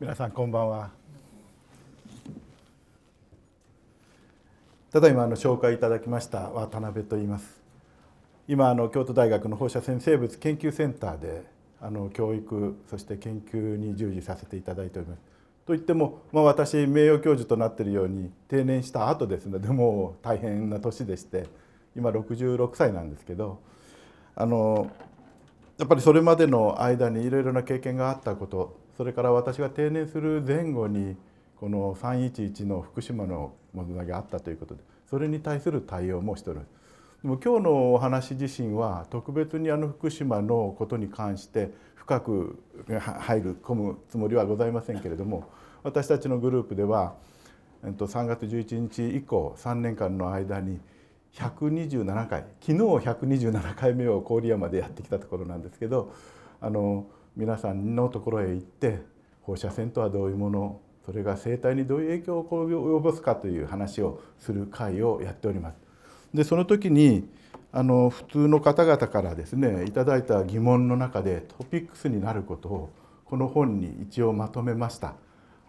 皆さんこんばんはただいまあの紹介いただきました渡辺と言います今あの京都大学の放射線生物研究センターであの教育そして研究に従事させていただいておりますと言っても、まあ、私名誉教授となっているように定年した後ですのでもう大変な年でして今66歳なんですけどあのやっぱりそれまでの間にいろいろな経験があったことそれから私が定年する前後にこの311の福島の問題があったということでそれに対する対応もしております。でも今日のお話自身は特別にあの福島のことに関して深く入る込むつもりはございませんけれども私たちのグループでは3月11日以降3年間の間に127回昨日127回目を郡山でやってきたところなんですけどあの皆さんのところへ行って放射線とはどういうものそれが生態にどういう影響を及ぼすかという話をする会をやっております。でその時にあの普通の方々からですねいただいた疑問の中でトピックスになることをこの本に一応まとめました。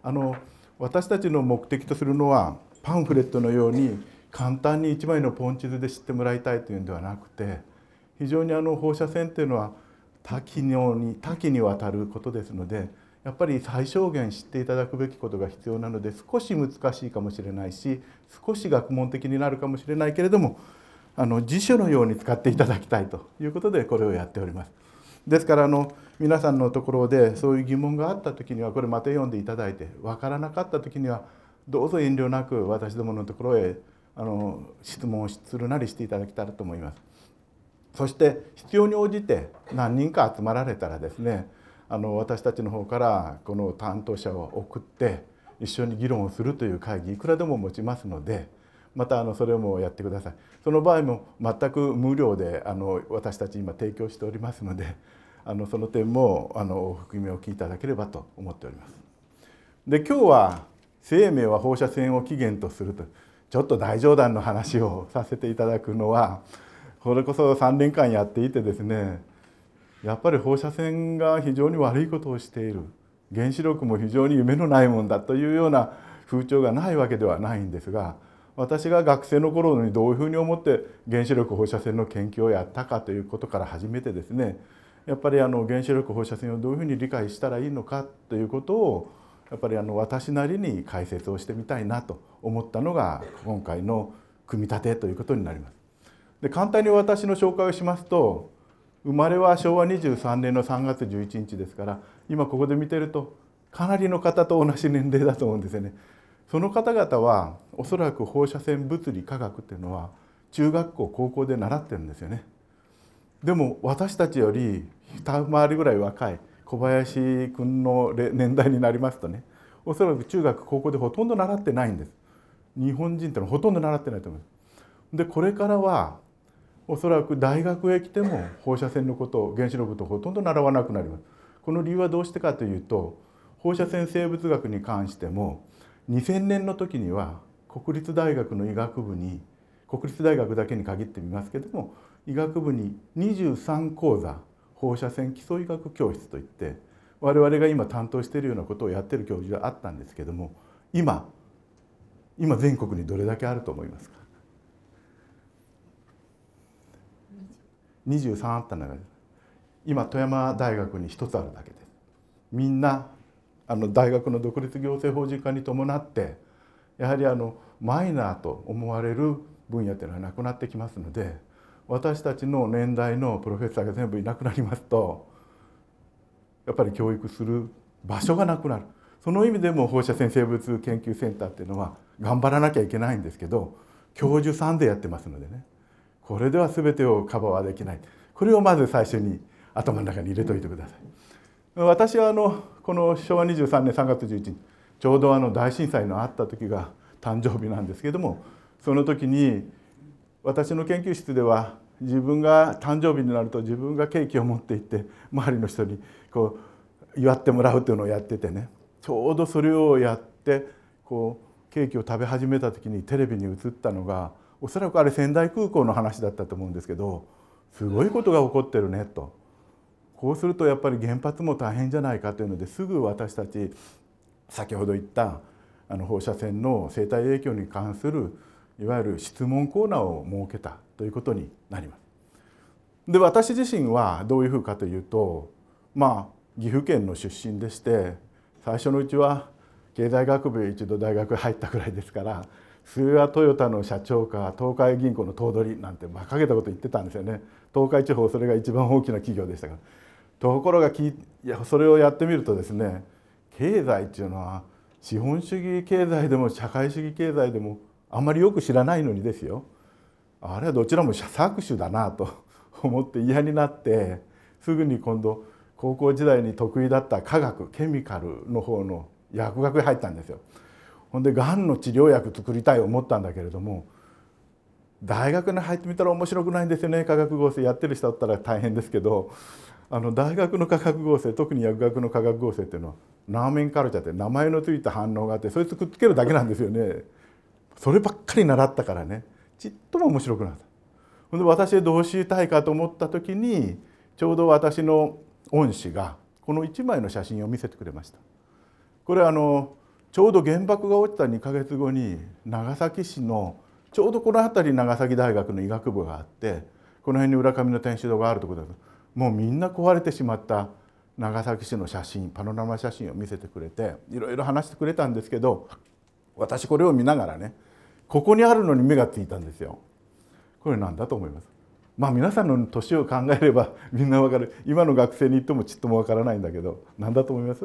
あの私たちの目的とするのはパンフレットのように簡単に1枚のポンチ図で知ってもらいたいというのではなくて非常にあの放射線っていうのは多岐に多岐にわたることですのでやっぱり最小限知っていただくべきことが必要なので少し難しいかもしれないし少し学問的になるかもしれないけれどもあの辞書のように使っていただきたいということでこれをやっております。ですからあの皆さんのところでそういう疑問があった時にはこれまた読んでいただいて分からなかった時にはどうぞ遠慮なく私どものところへあの質問をするなりしていただきたいと思います。そして必要に応じて何人か集まられたらですねあの私たちの方からこの担当者を送って一緒に議論をするという会議いくらでも持ちますのでまたあのそれもやってくださいその場合も全く無料であの私たち今提供しておりますのであのその点もあのお含みおきいただければと思っております。で今日は生命は放射線を起源とするとちょっと大冗談の話をさせていただくのはそれこそ3年間やっていてですねやっぱり放射線が非常に悪いことをしている原子力も非常に夢のないもんだというような風潮がないわけではないんですが私が学生の頃にどういうふうに思って原子力放射線の研究をやったかということから始めてですねやっぱりあの原子力放射線をどういうふうに理解したらいいのかということをやっぱりあの私なりに解説をしてみたいなと思ったのが今回の組み立てということになります。で簡単に私の紹介をしますと生まれは昭和23年の3月11日ですから今ここで見てるとかなりの方と同じ年齢だと思うんですよね。その方々はおそらく放射線物理科学っていうのは中学校高校で習ってるんですよね。でも私たちより二回りぐらい若い小林君の年代になりますとねおそらく中学高校でほとんど習ってないんです。日本人ってのはほとんど習ってないと思います。でこれからはおそらく大学へ来ても放射線のことを原子のとほとんど習わなくなりますこの理由はどうしてかというと放射線生物学に関しても2000年の時には国立大学の医学部に国立大学だけに限ってみますけども医学部に23講座放射線基礎医学教室といって我々が今担当しているようなことをやってる教授があったんですけども今今全国にどれだけあると思いますか23あった中で今富山大学に1つあるだけですみんなあの大学の独立行政法人化に伴ってやはりあのマイナーと思われる分野というのはなくなってきますので私たちの年代のプロフェッサーが全部いなくなりますとやっぱり教育する場所がなくなるその意味でも放射線生物研究センターっていうのは頑張らなきゃいけないんですけど教授さんでやってますのでねこれでは全てをカバーはできないこれをまず最初に頭の中に入れおいてください私はあのこの昭和23年3月11日ちょうどあの大震災のあった時が誕生日なんですけどもその時に私の研究室では自分が誕生日になると自分がケーキを持って行って周りの人にこう祝ってもらうというのをやっててねちょうどそれをやってこうケーキを食べ始めた時にテレビに映ったのがおそらくあれ仙台空港の話だったと思うんですけどすごいことが起こってるねとこうするとやっぱり原発も大変じゃないかというのですぐ私たち先ほど言ったあの放射線の生態影響に関するいわゆる質問コーナーを設けたということになります。で私自身はどういうふうかというとまあ岐阜県の出身でして最初のうちは経済学部へ一度大学入ったぐらいですから冬トヨタの社長か東海銀行の頭取なんて馬鹿げたこと言ってたんですよね東海地方それが一番大きな企業でしたからところがきいやそれをやってみるとですね経済っていうのは資本主義経済でも社会主義経済でもあんまりよく知らないのにですよあれはどちらも搾取だなと思って嫌になってすぐに今度高校時代に得意だった科学ケミカルの方の薬学へ入ったんですよ。ほんでがんの治療薬作りたい思ったんだけれども大学に入ってみたら面白くないんですよね化学合成やってる人だったら大変ですけどあの大学の化学合成特に薬学の化学合成っていうのはラーメンカルチャーって名前の付いた反応があってそいつくっつけるだけなんですよねそればっかり習ったからねちっとも面白くなったほんで私どうしたいかと思った時にちょうど私の恩師がこの1枚の写真を見せてくれましたこれあのちょうど原爆が落ちた2か月後に長崎市のちょうどこの辺り長崎大学の医学部があってこの辺に浦上の天主堂があるところですもうみんな壊れてしまった長崎市の写真パノラマ写真を見せてくれていろいろ話してくれたんですけど私これを見ながらねここにあるのに目がついたんですよ。これなんだと思いますまあ皆さんの年を考えればみんなわかる今の学生に言ってもちっともわからないんだけど何だと思います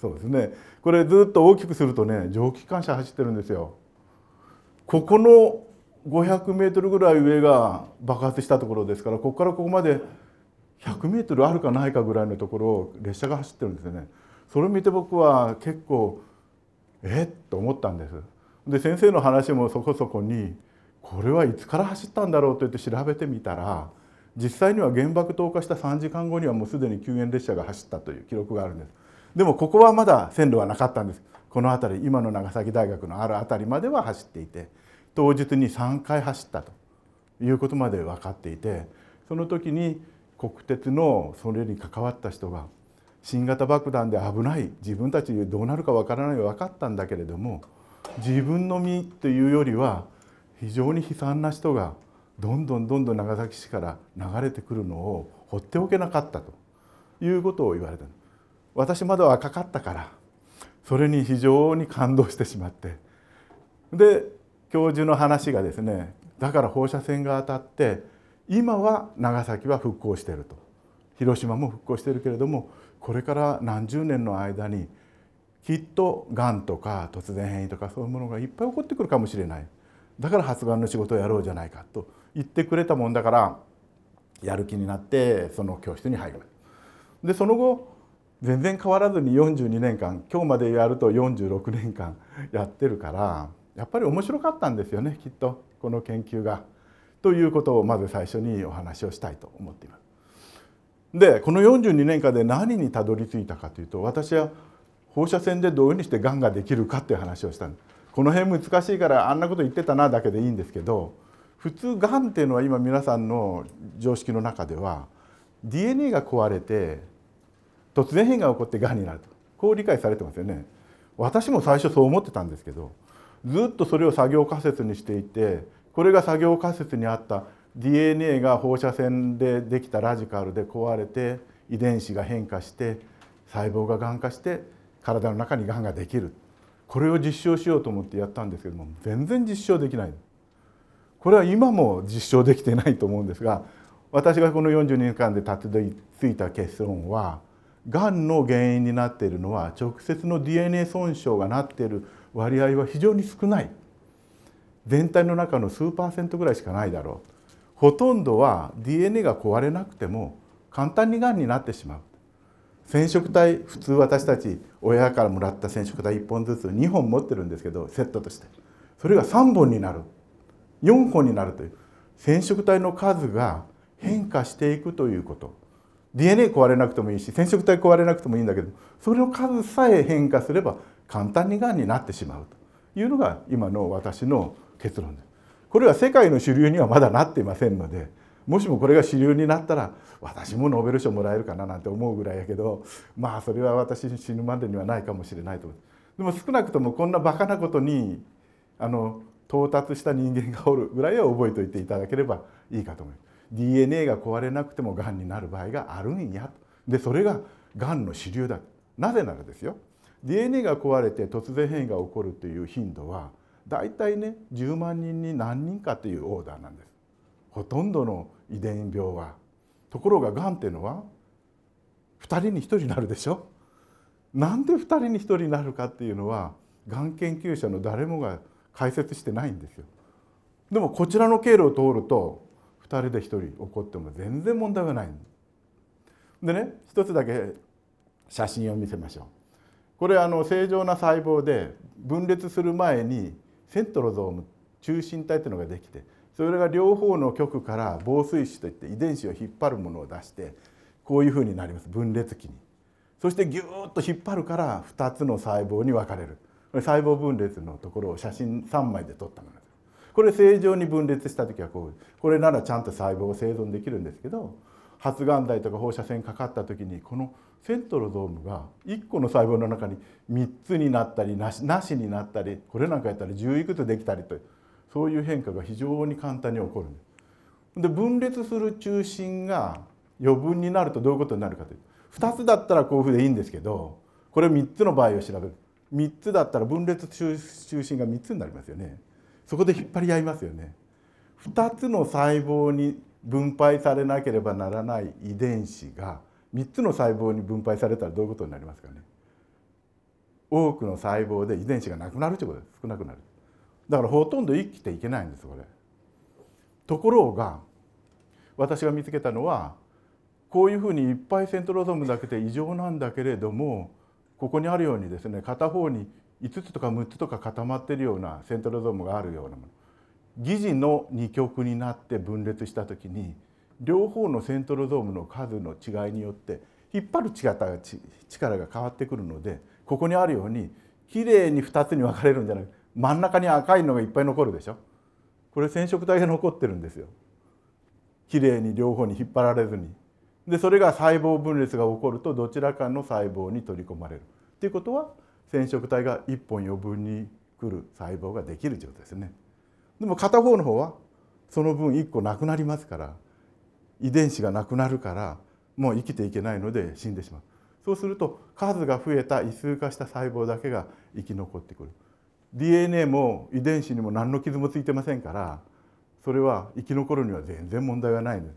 そうですねこれずっと大きくするとね蒸気機関車走ってるんですよ。ここの500メートルぐらい上が爆発したところですからここからここまで100メートルあるかないかぐらいのところを列車が走ってるんですよね。それ見て僕は結構えっと思ったんです。で先生の話もそこそこにこれはいつから走ったんだろうと言って調べてみたら実際には原爆投下した3時間後にはもうすでに救援列車が走ったという記録があるんです。でもここはまだ線路はなかったんですこの辺り今の長崎大学のある辺りまでは走っていて当日に3回走ったということまで分かっていてその時に国鉄のそれに関わった人が新型爆弾で危ない自分たちどうなるか分からない分かったんだけれども自分の身というよりは非常に悲惨な人がどんどんどんどん長崎市から流れてくるのを放っておけなかったということを言われた私まだ若かったからそれに非常に感動してしまってで教授の話がですねだから放射線が当たって今は長崎は復興してると広島も復興してるけれどもこれから何十年の間にきっとがんとか突然変異とかそういうものがいっぱい起こってくるかもしれないだから発がんの仕事をやろうじゃないかと言ってくれたもんだからやる気になってその教室に入る。でその後全然変わらずに42年間今日までやると46年間 やってるからやっぱり面白かったんですよねきっとこの研究が。ということをまず最初にお話をしたいと思っています。でこの42年間で何にたどり着いたかというと私は放射線でどういうふうにしてがんができるかっていう話をしたんです。この辺難しいからあんなこと言ってたなだけでいいんですけど普通がんっていうのは今皆さんの常識の中では DNA が壊れて突然変が起こってがんになるとこう理解されてますよね私も最初そう思ってたんですけどずっとそれを作業仮説にしていてこれが作業仮説にあった DNA が放射線でできたラジカルで壊れて遺伝子が変化して細胞ががん化して体の中にがんができるこれを実証しようと思ってやったんですけども全然実証できないこれは今も実証できてないと思うんですが私がこの4 2年間でたどり着いた結論はがんの原因になっているのは直接の DNA 損傷がなっている割合は非常に少ない全体の中の数パーセントぐらいしかないだろうほとんどは DNA が壊れなくても簡単にがんになってしまう染色体普通私たち親からもらった染色体1本ずつ2本持ってるんですけどセットとしてそれが3本になる4本になるという染色体の数が変化していくということ DNA 壊れなくてもいいし染色体壊れなくてもいいんだけどそれの数さえ変化すれば簡単にがんになってしまうというのが今の私の結論です。これは世界の主流にはまだなっていませんのでもしもこれが主流になったら私もノーベル賞もらえるかななんて思うぐらいやけどまあそれは私死ぬまでにはないかもしれないとでも少なくともこんなバカなことにあの到達した人間がおるぐらいは覚えておいていただければいいかと思います。DNA が壊れなくてもがんになる場合があるんやでそれががんの主流だなぜならですよ DNA が壊れて突然変異が起こるという頻度はだいたいね10万人に何人かというオーダーなんですほとんどの遺伝病はところががんっていうのは2人に1人になるでしょなんで2人に1人になるかっていうのはがん研究者の誰もが解説してないんですよでもこちらの経路を通ると人で1人怒っても全然問題はないでね一つだけ写真を見せましょうこれあの正常な細胞で分裂する前にセントロゾーム中心体というのができてそれが両方の極から防水腫といって遺伝子を引っ張るものを出してこういうふうになります分裂期に。そしてギューッと引っ張るから2つの細胞に分かれるこれ細胞分裂のところを写真3枚で撮ったものです。これ正常に分裂した時はこうこれならちゃんと細胞生存できるんですけど発がん剤とか放射線かかった時にこのセントロゾームが1個の細胞の中に3つになったりなしなしになったりこれなんかやったら10いくつできたりとそういう変化が非常に簡単に起こるんです。で分裂する中心が余分になるとどういうことになるかというと2つだったらこういうふうでいいんですけどこれ3つの場合を調べる3つだったら分裂中心が3つになりますよね。そこで引っ張り合いますよね。2つの細胞に分配されなければならない遺伝子が3つの細胞に分配されたらどういうことになりますかね多くの細胞で遺伝子がなくなるということです少なくなるだからほとんど生きていけないんですこれところが私が見つけたのはこういうふうにいっぱいセントロゾームだけで異常なんだけれどもここにあるようにですね片方に5つとか6つとか固まっているようなセントロゾームがあるようなもの疑似の二極になって分裂したときに両方のセントロゾームの数の違いによって引っ張る力が変わってくるのでここにあるようにきれいに2つに分かれるんじゃなく真ん中に赤いのがいっぱい残るでしょこれ染色体が残ってるんですよきれいに両方に引っ張られずにでそれが細胞分裂が起こるとどちらかの細胞に取り込まれるっていうことは染色体が1本余分に来る細胞ができる状態ですね。でも片方の方はその分1個なくなりますから遺伝子がなくなるからもう生きていけないので死んでしまう。そうすると数が増えた異数化した細胞だけが生き残ってくる。DNA も遺伝子にも何の傷もついてませんからそれは生き残るには全然問題はないです。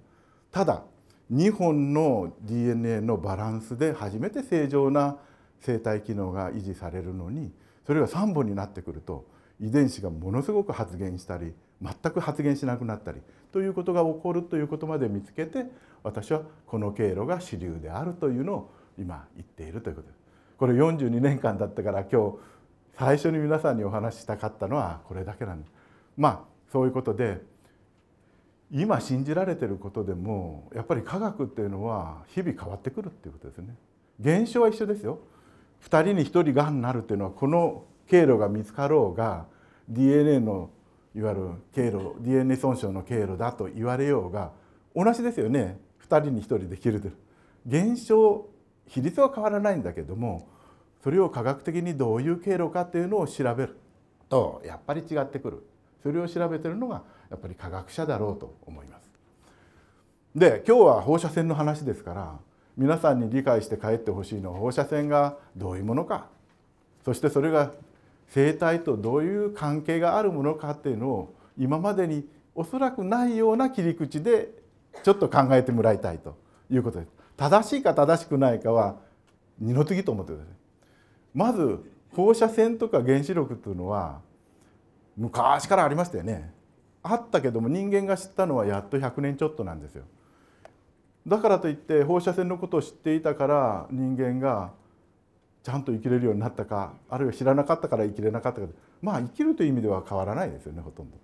ただ2本の DNA のバランスで初めて正常な生体機能が維持されるのにそれが3本になってくると遺伝子がものすごく発現したり全く発現しなくなったりということが起こるということまで見つけて私はこの経路が主流であるというのを今言っているということです。これ42年間だったから今日最初に皆さんにお話ししたかったのはこれだけなんです。まあそういうことで今信じられてることでもやっぱり科学っていうのは日々変わってくるっていうことですね。現象は一緒ですよ。2人に1人がんになるっていうのはこの経路が見つかろうが DNA のいわゆる経路 DNA 損傷の経路だと言われようが同じですよね2人に1人できるという現象比率は変わらないんだけどもそれを科学的にどういう経路かっていうのを調べるとやっぱり違ってくるそれを調べてるのがやっぱり科学者だろうと思います。で今日は放射線の話ですから皆さんに理解して帰ってほしいのは放射線がどういうものかそしてそれが生態とどういう関係があるものかっていうのを今までにおそらくないような切り口でちょっと考えてもらいたいということです正しいか正しくないかは二の次と思ってくださいまず放射線とか原子力というのは昔からありましたよねあったけども人間が知ったのはやっと100年ちょっとなんですよだからといって放射線のことを知っていたから人間がちゃんと生きれるようになったかあるいは知らなかったから生きれなかったかまあ生きるという意味では変わらないですよねほとんど。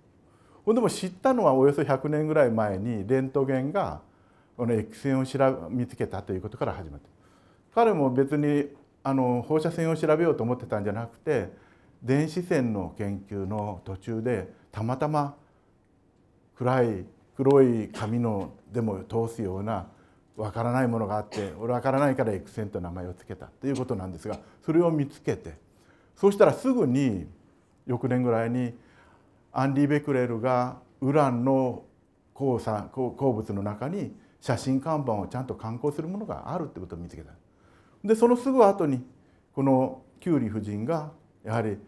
ほんでも知ったのはおよそ100年ぐらい前にレントゲンがこの X 線を見つけたということから始まって彼も別にあの放射線を調べようと思ってたんじゃなくて電子線の研究の途中でたまたま暗い黒い紙のでも通すようなわからないものがあって俺わからないからエクセンと名前を付けたということなんですがそれを見つけてそうしたらすぐに翌年ぐらいにアンディ・ベクレルがウランの鉱産鉱物の中に写真看板をちゃんと観光するものがあるってことを見つけた。でそのすぐ後にこのキューリ夫人がやはり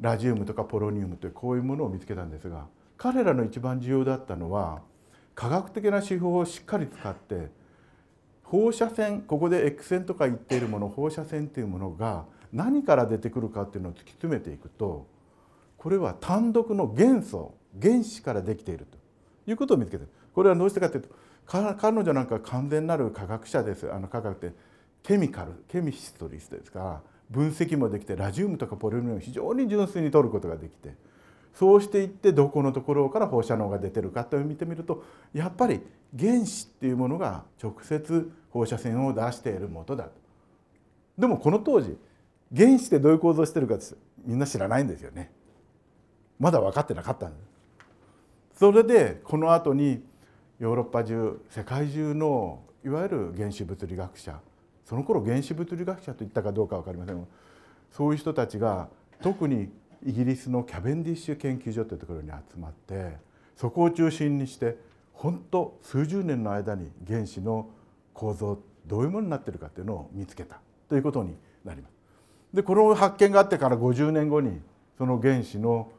ラジウムとかポロニウムというこういうものを見つけたんですが彼らの一番重要だったのは科学的な手法をしっかり使って放射線ここで X 線とか言っているもの放射線というものが何から出てくるかっていうのを突き詰めていくとこれは単独の元素原子からできているということを見つけてこれはどうしてかというと彼女なんか完全なる科学者ですあの科学ってケミカルケミストリストですから分析もできてラジウムとかポリウムを非常に純粋に取ることができて。そうしていってどこのところから放射能が出てるかと見てみるとやっぱり原子っていうものが直接放射線を出しているもとだと。でもこの当時原子ってどういう構造してるかってみんな知らないんですよね。まだ分かってなかったんです。それでこの後にヨーロッパ中世界中のいわゆる原子物理学者その頃原子物理学者と言ったかどうか分かりませんがそういう人たちが特にイギリスのキャベンディッシュ研究所というところに集まってそこを中心にして本当数十年の間に原子の構造どういうものになってるかというのを見つけたということになります。でこの発見があってから50年後にその原子の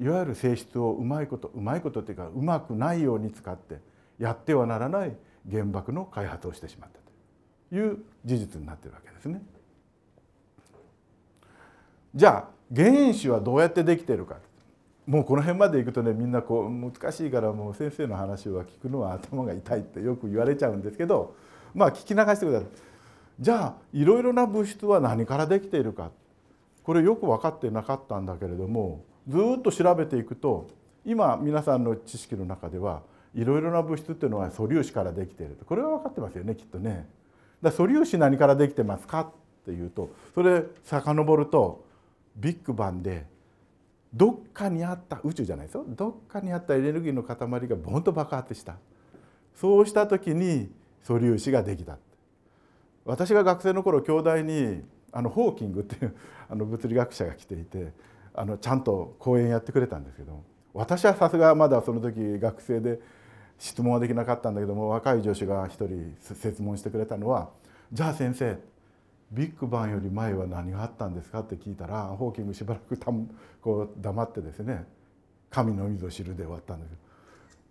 いわゆる性質をうまいことうまいことっていうかうまくないように使ってやってはならない原爆の開発をしてしまったという事実になってるわけですね。じゃあ原子はどうやってできてるかもうこの辺までいくとねみんなこう難しいからもう先生の話は聞くのは頭が痛いってよく言われちゃうんですけどまあ聞き流してください。じゃあいろいろな物質は何からできているかこれよく分かってなかったんだけれどもずっと調べていくと今皆さんの知識の中ではいろいろな物質っていうのは素粒子からできているこれは分かってますよねきっとね。だ素粒子何からできてますかっていうとそれ遡るとビッグバンでどっかにあった宇宙じゃないですよどっかにあったエネルギーの塊がボンと爆発したそうした時に素粒子ができた私が学生の頃京大にあのホーキングっていう あの物理学者が来ていてあのちゃんと講演やってくれたんですけど私はさすがまだその時学生で質問はできなかったんだけども若い女子が一人説問してくれたのは「じゃあ先生ビッグバンより前は何があったんですかって聞いたらホーキングしばらくたこう黙ってですね神のみぞ知るで終わったんですよ。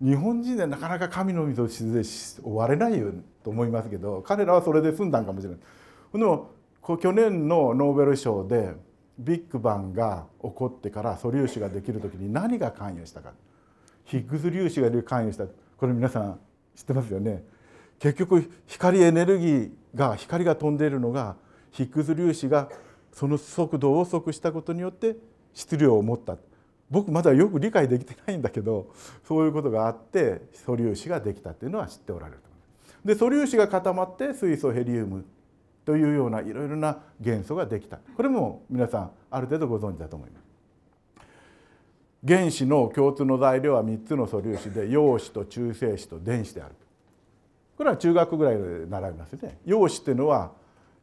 日本人でなかなか神のみぞ知るで終われないよと思いますけど彼らはそれで済んだんかもしれない。でも去年のノーベル賞でビッグバンが起こってから素粒子ができる時に何が関与したかヒッグス粒子が関与したこれ皆さん知ってますよね結局光エネルギーが光が飛んでいるのがヒッグス粒子がその速度を遅くしたことによって質量を持った僕まだよく理解できてないんだけどそういうことがあって素粒子ができたっていうのは知っておられるとで素粒子が固まって水素ヘリウムというようないろいろな元素ができたこれも皆さんある程度ご存知だと思います。原子の共通の材料は3つの素粒子で陽子と中性子と電子であるこれは中学ぐらいで習いますよね。陽子っていうのは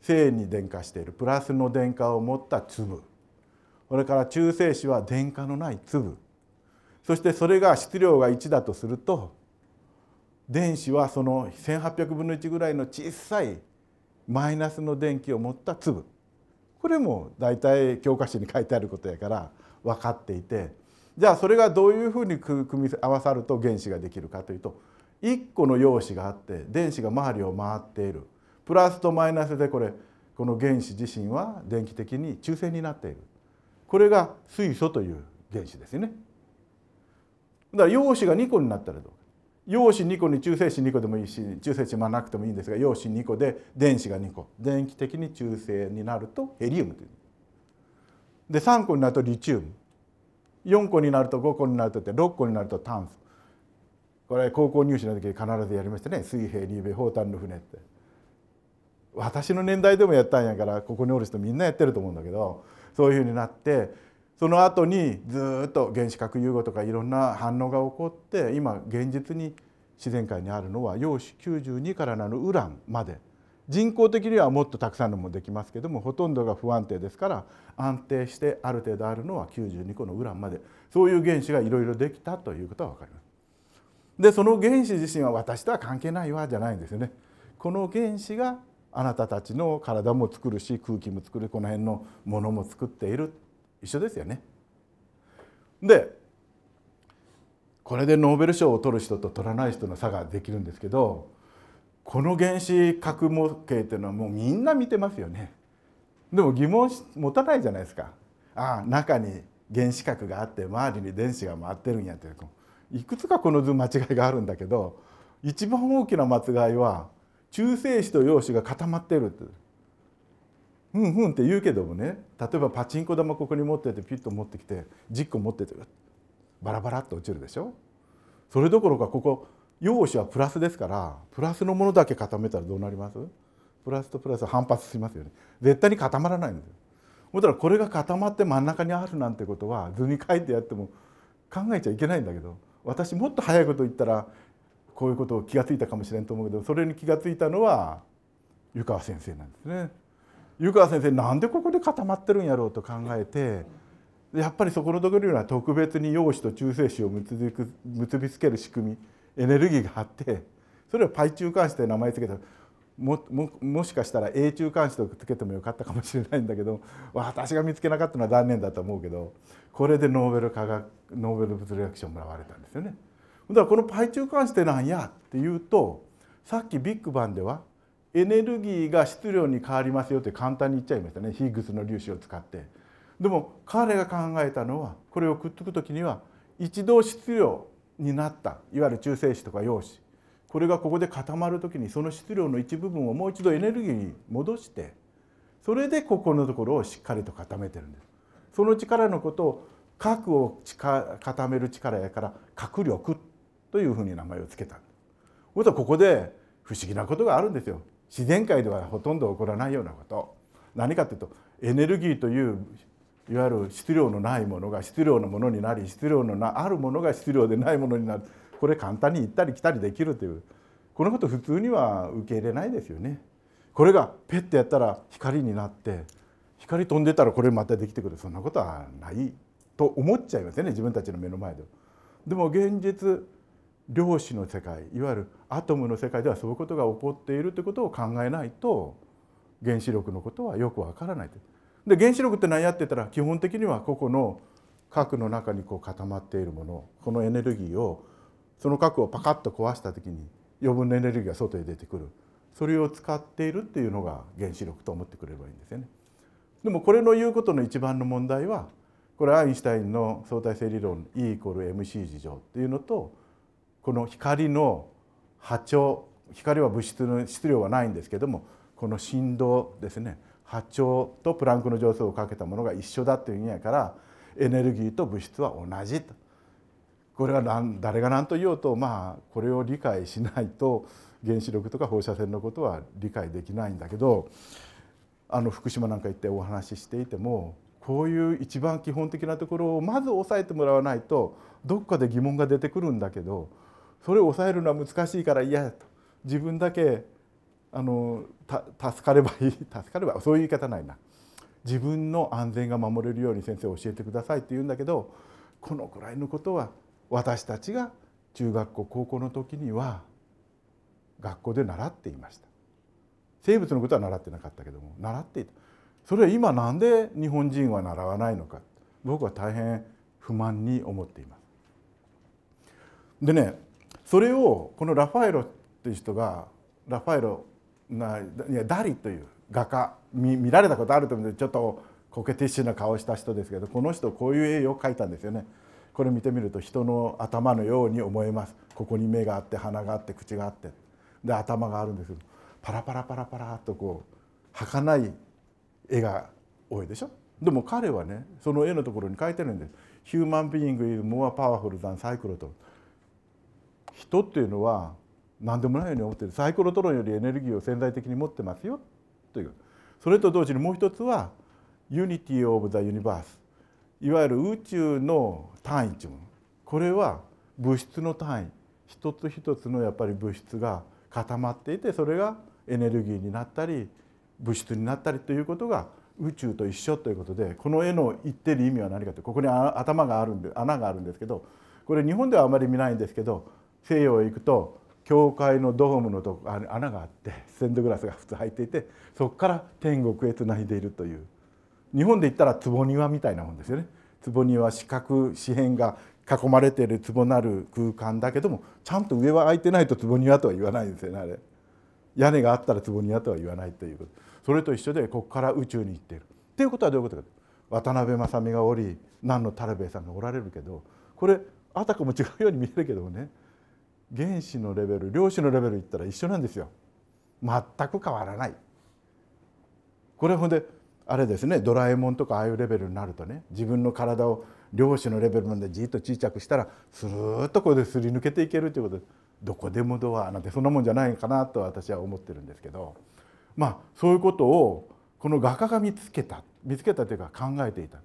正に電化しているプラスの電荷を持った粒それから中性子は電荷のない粒そしてそれが質量が1だとすると電子はその1800分の1ぐらいの小さいマイナスの電気を持った粒これも大体教科書に書いてあることやから分かっていてじゃあそれがどういうふうに組み合わさると原子ができるかというと1個の陽子があって電子が周りを回っている。プラスとマイナスでこれこの原子自身は電気的に中性になっているこれが水素という原子ですよねだから陽子が2個になったらどう陽子2個に中性子2個でもいいし中性子まなくてもいいんですが陽子2個で電子が2個電気的に中性になるとヘリウムというで3個になるとリチウム4個になると5個になるとって6個になると炭素これ高校入試の時必ずやりましたね水平リーベ砲炭の船って私の年代でもやったんやからここにおる人みんなやってると思うんだけどそういうふうになってその後にずっと原子核融合とかいろんな反応が起こって今現実に自然界にあるのは陽子92からなるウランまで人工的にはもっとたくさんのもできますけどもほとんどが不安定ですから安定してある程度あるのは92個のウランまでそういう原子がいろいろできたということは分かります。でその原子自身は私とは関係ないわじゃないんですよね。この原子があなたたちの体も作るし空気も作るこの辺のものも作っている一緒ですよね。でこれでノーベル賞を取る人と取らない人の差ができるんですけどこの原子核模型っていうのはもうみんな見てますよね。でも疑問持たないじゃないですか。ああ中に原子核があって周りに電子が回ってるんやっていくつかこの図間違いがあるんだけど一番大きな間違いは中性子と陽子が固まってるってふんふんって言うけどもね例えばパチンコ玉ここに持っててピュッと持ってきて10個持っててバラバラっと落ちるでしょそれどころかここ陽子はプラスですからプラスのものだけ固めたらどうなりますプラスとプラス反発しますよね絶対に固まらないんですよ。だからこれが固まって真ん中にあるなんてことは図に書いてやっても考えちゃいけないんだけど私もっと早いこと言ったらこういうことを気が付いたかもしれんと思うけどそれに気が付いたのは湯川先生なんですね。湯川先生なんでここで固まってるんやろうと考えてやっぱりそこのところには特別に陽子と中性子を結びつける仕組みエネルギーがあってそれをパイ中間子という名前付けたもももしかしたら A 中間子とくっつけてもよかったかもしれないんだけど私が見つけなかったのは残念だと思うけどこれでノーベル科学ノーベル物理学賞もらわれたんですよね。だからこのパイ中間子ってなんやっていうとさっきビッグバンではエネルギーが質量に変わりますよって簡単に言っちゃいましたねヒッグスの粒子を使って。でも彼が考えたのはこれをくっつく時には一度質量になったいわゆる中性子とか陽子これがここで固まる時にその質量の一部分をもう一度エネルギーに戻してそれでここのところをしっかりと固めてるんです。その力のことを核を固める力やから核力っというふうに名前を付けたそしたらここで不思議なことがあるんですよ自然界ではほとんど起こらないようなこと何かというとエネルギーといういわゆる質量のないものが質量のものになり質量のなあるものが質量でないものになるこれ簡単に行ったり来たりできるというこのこと普通には受け入れないですよね。これがペッてやったら光になって光飛んでたらこれまたできてくるそんなことはないと思っちゃいますよね自分たちの目の前で。でも現実量子の世界いわゆるアトムの世界ではそういうことが起こっているということを考えないと原子力のことはよくわからないで原子力って何やってたら基本的には個々の核の中にこう固まっているものこのエネルギーをその核をパカッと壊した時に余分なエネルギーが外へ出てくるそれを使っているっていうのが原子力と思ってくれればいいんですよね。でもこれの言うことの一番の問題はこれアインシュタインの相対性理論 E=mc 事情っていうのとこの光の波長光は物質の質量はないんですけどもこの振動ですね波長とプランクの上層をかけたものが一緒だという意味やからエネルギーと物質は同じとこれは何誰が何と言おうとまあこれを理解しないと原子力とか放射線のことは理解できないんだけどあの福島なんか行ってお話ししていてもこういう一番基本的なところをまず押さえてもらわないとどっかで疑問が出てくるんだけどそれを抑えるのは難しいから嫌だと自分だけあの助かればいい 助かればそういう言い方ないな自分の安全が守れるように先生教えてくださいって言うんだけどこのくらいのことは私たちが中学校高校の時には学校で習っていました生物のことは習ってなかったけども習っていたそれは今なんで日本人は習わないのか僕は大変不満に思っていますでねそれをこのラファエロという人がラファエロないやダリという画家見見られたことあると思うんでちょっとコケティッシュな顔した人ですけどこの人こういう絵を描いたんですよね。これ見てみると人の頭のように思えますここに目があって鼻があって口があってで頭があるんですけどパラパラパラパラっとこう儚い絵が多いでしょでも彼はねその絵のところに書いてるんです「ヒューマン・ビーング・イズ・モア・パワフル・ザン・サイクロと。人っていうのは何でもないように思ってるサイコロトロンよりエネルギーを潜在的に持ってますよというそれと同時にもう一つはユニティ・オブ・ザ・ユニバースいわゆる宇宙の単位というものこれは物質の単位一つ一つのやっぱり物質が固まっていてそれがエネルギーになったり物質になったりということが宇宙と一緒ということでこの絵の言ってる意味は何かってここに頭があるんで穴があるんですけどこれ日本ではあまり見ないんですけど西洋へ行くと教会のドームのとこ穴があってステンドグラスが普通入っていてそこから天国へつないでいるという日本で言ったら坪庭みたいなもんですよね坪庭四角四辺が囲まれている坪なる空間だけどもちゃんと上は開いてないと坪庭とは言わないんですよねあれ屋根があったら坪庭とは言わないということそれと一緒でここから宇宙に行っているっていうことはどういうことか渡辺正美がおり何の樽兵さんがおられるけどこれあたかも違うように見えるけどもね原子のレベル量子のレベルいったら一緒なんですよ全く変わらないこれほんであれですねドラえもんとかああいうレベルになるとね自分の体を量子のレベルまでじっと小さくしたらスーッとこれですり抜けていけるということでどこでもドアなんてそんなもんじゃないかなと私は思ってるんですけどまあそういうことをこの画家が見つけた見つけたというか考えていた。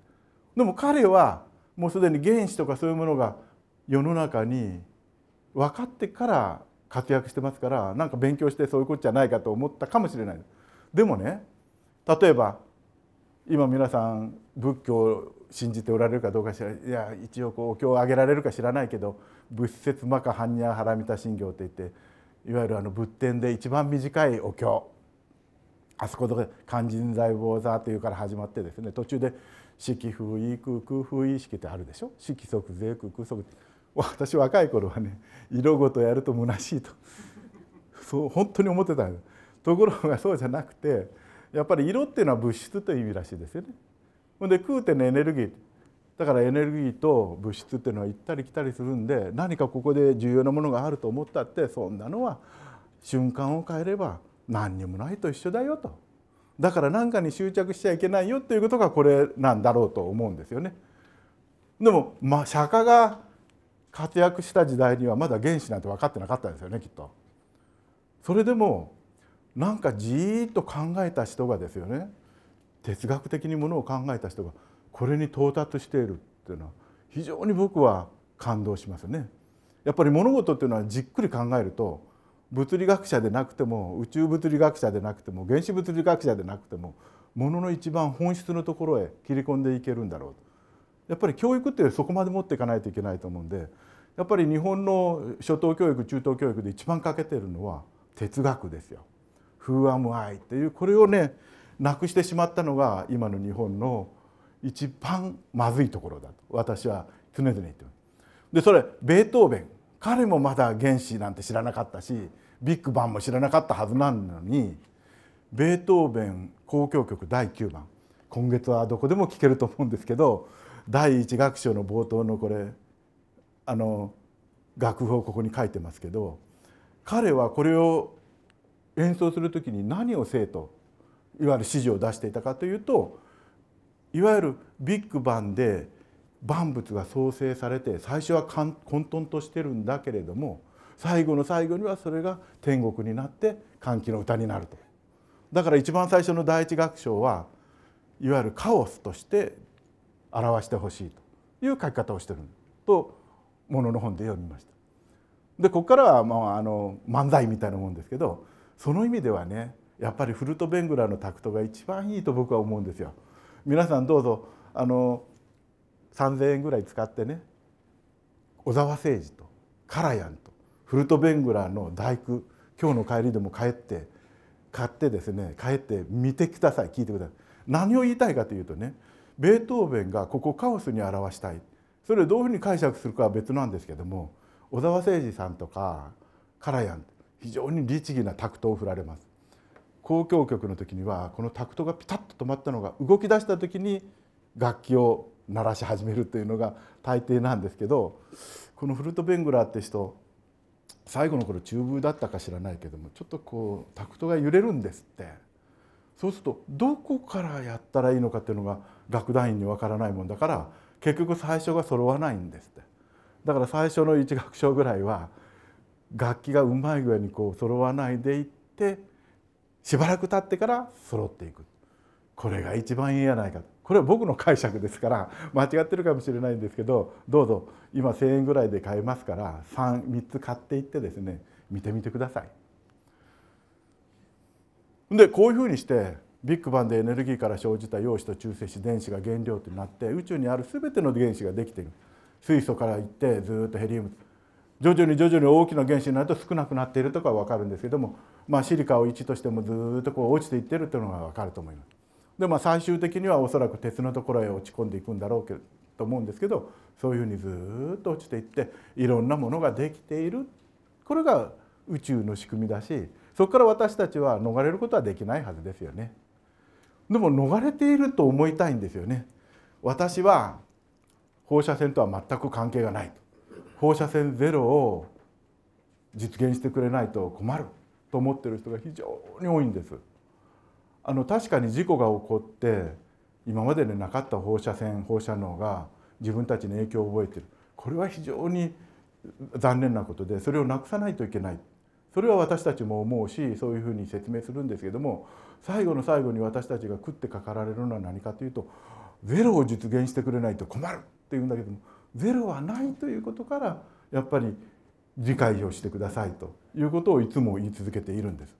でも彼はもうすでに原子とかそういうものが世の中に分かってから活躍してますからなんか勉強してそういうことじゃないかと思ったかもしれないでもね例えば今皆さん仏教を信じておられるかどうか知らないいや一応こうお経をあげられるか知らないけど仏説摩訶般若波羅蜜多心経っていっていわゆるあの仏典で一番短いお経あそこで「勧進財坊座」というから始まってですね途中で「色不意空空不意識」ってあるでしょ「四季即税空空即」って。私若い頃はね色ごとやると虚しいとそう本当に思ってたところがそうじゃなくてやっぱり色っていうのは物質という意味らしいですよね。ほんで空ってのエネルギーだからエネルギーと物質っていうのは行ったり来たりするんで何かここで重要なものがあると思ったってそんなのは瞬間を変えれば何にもないと一緒だよとだから何かに執着しちゃいけないよということがこれなんだろうと思うんですよね。でも、まあ、釈迦が活躍した時代にはまだ原子なんて分かってなかったんですよねきっと。それでもなんかじーっと考えた人がですよね哲学的にものを考えた人がこれに到達しているっていうのは非常に僕は感動しますね。やっぱり物事っていうのはじっくり考えると物理学者でなくても宇宙物理学者でなくても原子物理学者でなくてもものの一番本質のところへ切り込んでいけるんだろうとやっぱり教育ってそこまで持っていかないといけないと思うんでやっぱり日本の初等教育中等教育で一番欠けてるのは哲学ですよ。Who a っていうこれをねなくしてしまったのが今の日本の一番まずいところだと私は常々言ってます。でそれベートーベン彼もまだ原子なんて知らなかったしビッグバンも知らなかったはずなのにベートーベン交響曲第9番今月はどこでも聴けると思うんですけど第一楽章の冒頭のこれあの楽譜をここに書いてますけど彼はこれを演奏する時に何を生徒いわゆる指示を出していたかというといわゆるビッグバンで万物が創生されて最初は混沌としてるんだけれども最後の最後にはそれが天国になって歓喜の歌になるとだから一番最初の第一楽章はいわゆるカオスとして表してほしいという書き方をしてるとものの本で読みました。でここからはまああの漫才みたいなもんですけどその意味ではねやっぱりフルト・ベングラーのタクトが一番いいと僕は思うんですよ。皆さんどうぞあの3,000円ぐらい使ってね小沢誠二とカラヤンとフルト・ベングラーの大工今日の帰りでも帰って買ってですね帰って見てください聞いてください。何を言いたいかというとねベートーベンがここカオスに表したいそれをどういうふうに解釈するかは別なんですけども小沢誠二さんとかカラヤン非常に律儀なタクトを振られます。交響曲の時にはこのタクトがピタッと止まったのが動き出した時に楽器を鳴らし始めるというのが大抵なんですけどこのフルート・ベングラーって人最後の頃中風だったか知らないけどもちょっとこうタクトが揺れるんですって。そうするとどこからやったらいいのかっていうのが楽団員にわからないもんだから結局最初が揃わないんですってだから最初の1楽章ぐらいは楽器がうまい具合にこう揃わないでいってしばらく経ってから揃っていくこれが一番いいやないかこれは僕の解釈ですから間違ってるかもしれないんですけどどうぞ今1,000円ぐらいで買えますから 3, 3つ買っていってですね見てみてください。でこういうふうにしてビッグバンでエネルギーから生じた陽子と中性子電子が原料となって宇宙にある全ての原子ができている水素からいってずっとヘリウム徐々に徐々に大きな原子になると少なくなっているとかは分かるんですけども、まあ、シリカを1としてもずっとこう落ちていってるっていうのが分かると思います。でまあ、最終的にはおそらく鉄のところへ落ち込んでいくんだろうけと思うんですけどそういうふうにずっと落ちていっていろんなものができているこれが宇宙の仕組みだしそこから私たちは逃れることはできないはずですよねでも逃れていると思いたいんですよね私は放射線とは全く関係がない放射線ゼロを実現してくれないと困ると思ってる人が非常に多いんですあの確かに事故が起こって今までになかった放射線放射能が自分たちに影響を覚えてるこれは非常に残念なことでそれをなくさないといけないそれは私たちも思うしそういうふうに説明するんですけども最後の最後に私たちが食ってかかられるのは何かというとゼロを実現してくれないと困るっていうんだけどもゼロはないということからやっぱり理解をしてくださいということをいつも言い続けているんです。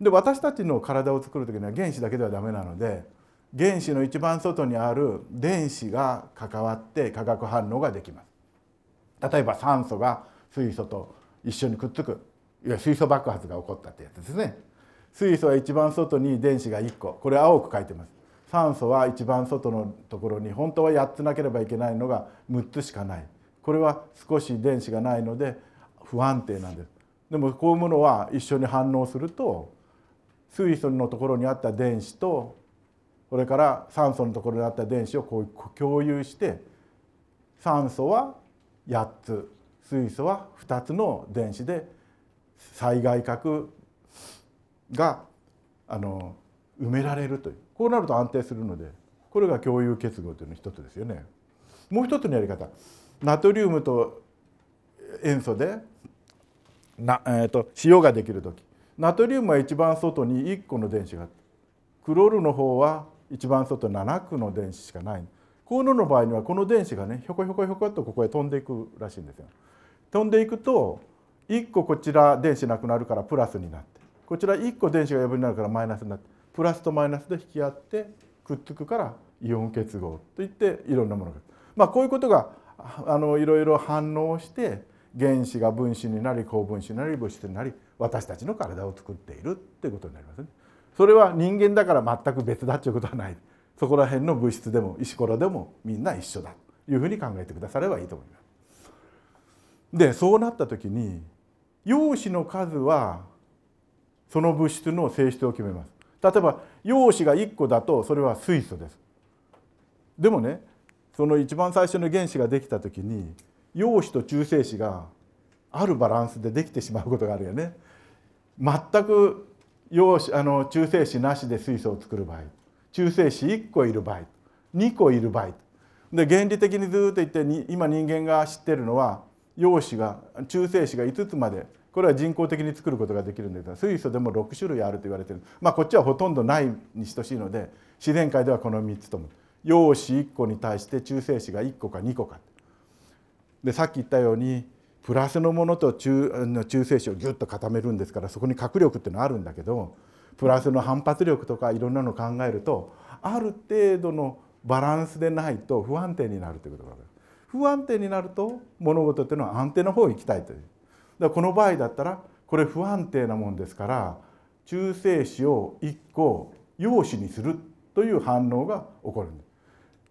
で私たちの体を作る時には原子だけではダメなので原子の一番外にある電子が関わって化学反応ができます。例えば酸素が水素と一緒にくっつくいや水素爆発が起こったってやつですね水素は一番外に電子が1個これ青く書いてます酸素は一番外のところに本当は8つなければいけないのが6つしかないこれは少し電子がないので不安定なんですでもこういうものは一緒に反応すると水素のところにあった電子とそれから酸素のところにあった電子をこう共有して酸素は8つ水素は2つの電子で災害核があの埋められるというこうなると安定するのでこれが共有結合というの一つですよね。もう一つのやり方ナトリウムと塩素でな、えーと、塩ができる時ナトリウムは一番外に1個の電子がクロールの方は一番外7区の電子しかない。このの場合にはこの電子がねひょこひょこひょこっとここへ飛んでいくらしいんですよ。飛んでいくと1個こちら電子なくなるからプラスになってこちら1個電子が破になるからマイナスになってプラスとマイナスで引き合ってくっつくからイオン結合といっていろんなものがまあこういうことがあのいろいろ反応して原子が分子になり高分子になり物質になり私たちの体を作っているっていうことになりますね。それは人間だから全く別だということはないそこら辺の物質でも石ころでもみんな一緒だというふうに考えてくださればいいと思います。でそうなった時に陽子の数はその物質の性質を決めます例えば陽子が1個だとそれは水素ですでもねその一番最初の原子ができた時に陽子と中性子があるバランスでできてしまうことがあるよね全く陽子あの中性子なしで水素を作る場合中性子1個いる場合2個いる場合で原理的にずっと言って今人間が知ってるのは陽子が中性子が5つまでこれは人工的に作ることができるんですが水素でも6種類あると言われてるまあこっちはほとんどないに等しいので自然界ではこの3つとも陽子1個に対して中性子が1個か2個か。でさっき言ったようにプラスのものと中中性子をギュッと固めるんですからそこに核力っていうのはあるんだけどプラスの反発力とかいろんなのを考えるとある程度のバランスでないと不安定になるということが分かる。不安定になると物事っていうのは安定の方行きたいというだこの場合だったらこれ不安定なもんですから中性子を1個陽子にするという反応が起こるんです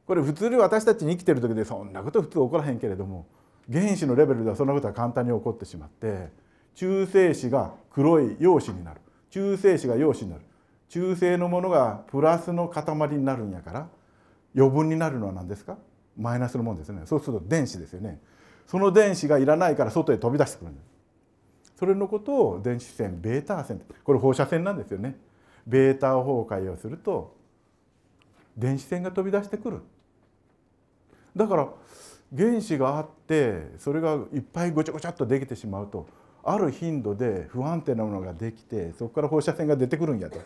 これ普通に私たちに生きてる時でそんなこと普通起こらへんけれども原子のレベルではそんなことは簡単に起こってしまって中性子が黒い陽子になる中性子が陽子になる中性のものがプラスの塊になるんやから余分になるのは何ですかマイナスのものですねそうすると電子ですよねその電子がいらないから外へ飛び出してくるんですそれのことを電子線ベータ線これ放射線なんですよねベータ崩壊をすると電子線が飛び出してくるだから原子があってそれがいっぱいごちゃごちゃっとできてしまうとある頻度で不安定なものができてそこから放射線が出てくるんやと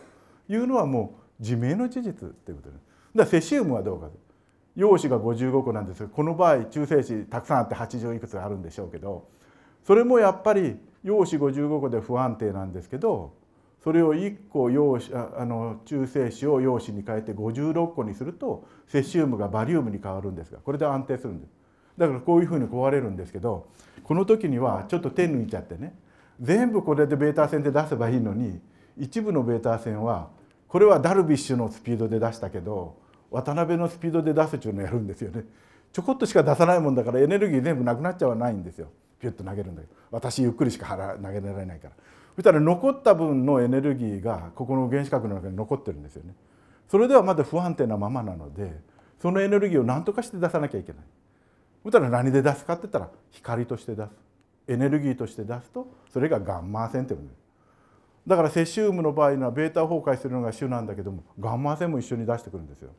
いうのはもう自明の事実ということです。だからセシウムはどうかと陽子が55個なんですがこの場合中性子たくさんあって80いくつあるんでしょうけどそれもやっぱり陽子55個で不安定なんですけどそれを1個陽子あの中性子を陽子に変えて56個にするとセシウムがバリウムに変わるんですがこれで安定するんです。だからこういうふうに壊れるんですけどこの時にはちょっと手抜いちゃってね全部これでベータ線で出せばいいのに一部のベータ線はこれはダルビッシュのスピードで出したけど渡辺のスピードで出すっていうのをやるんですよねちょこっとしか出さないもんだからエネルギー全部なくなっちゃわないんですよピュッと投げるんだけど私ゆっくりしか投げられないからそしたら残った分のエネルギーがここの原子核の中に残ってるんですよねそれではまだ不安定なままなのでそのエネルギーを何とかして出さなきゃいけないそしたら何で出すかって言ったら光として出すエネルギーとして出すとそれがガンマ線って呼ぶだからセシウムの場合にはベータ崩壊するのが主なんだけどもガンマ線も一緒に出してくるんですよ